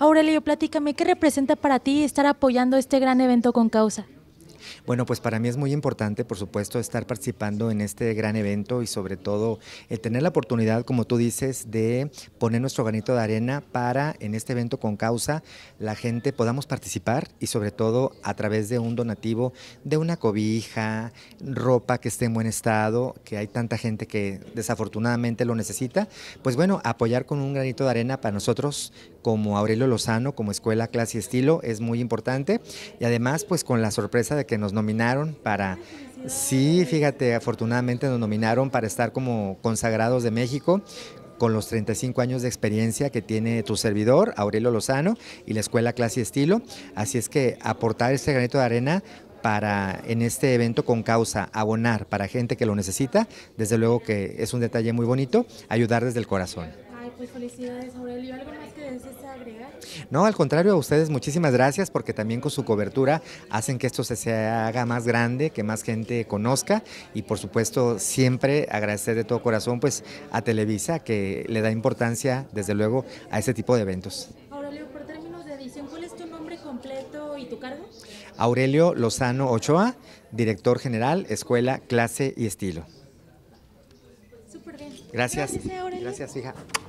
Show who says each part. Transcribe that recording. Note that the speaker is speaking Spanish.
Speaker 1: Aurelio, platícame, ¿qué representa para ti estar apoyando este gran evento con causa?
Speaker 2: Bueno, pues para mí es muy importante, por supuesto, estar participando en este gran evento y sobre todo el tener la oportunidad, como tú dices, de poner nuestro granito de arena para en este evento con causa la gente podamos participar y sobre todo a través de un donativo de una cobija, ropa que esté en buen estado, que hay tanta gente que desafortunadamente lo necesita, pues bueno, apoyar con un granito de arena para nosotros como Aurelio Lozano, como Escuela Clase y Estilo, es muy importante y además pues con la sorpresa de que que nos nominaron para... Sí, fíjate, afortunadamente nos nominaron para estar como consagrados de México con los 35 años de experiencia que tiene tu servidor, Aurelio Lozano, y la Escuela Clase Estilo. Así es que aportar este granito de arena para en este evento con causa abonar para gente que lo necesita, desde luego que es un detalle muy bonito, ayudar desde el corazón
Speaker 3: pues felicidades, Aurelio. ¿Algo más que desees agregar?
Speaker 2: No, al contrario, a ustedes muchísimas gracias porque también con su cobertura hacen que esto se, haga más grande, que más gente conozca y por supuesto siempre agradecer de todo corazón pues a Televisa que le da importancia desde luego a este tipo de eventos.
Speaker 1: Aurelio, por términos de edición, ¿cuál es tu nombre completo y tu cargo?
Speaker 2: Aurelio Lozano Ochoa, director general, escuela, clase y estilo. Súper bien. Gracias. Gracias, ¿eh, hija.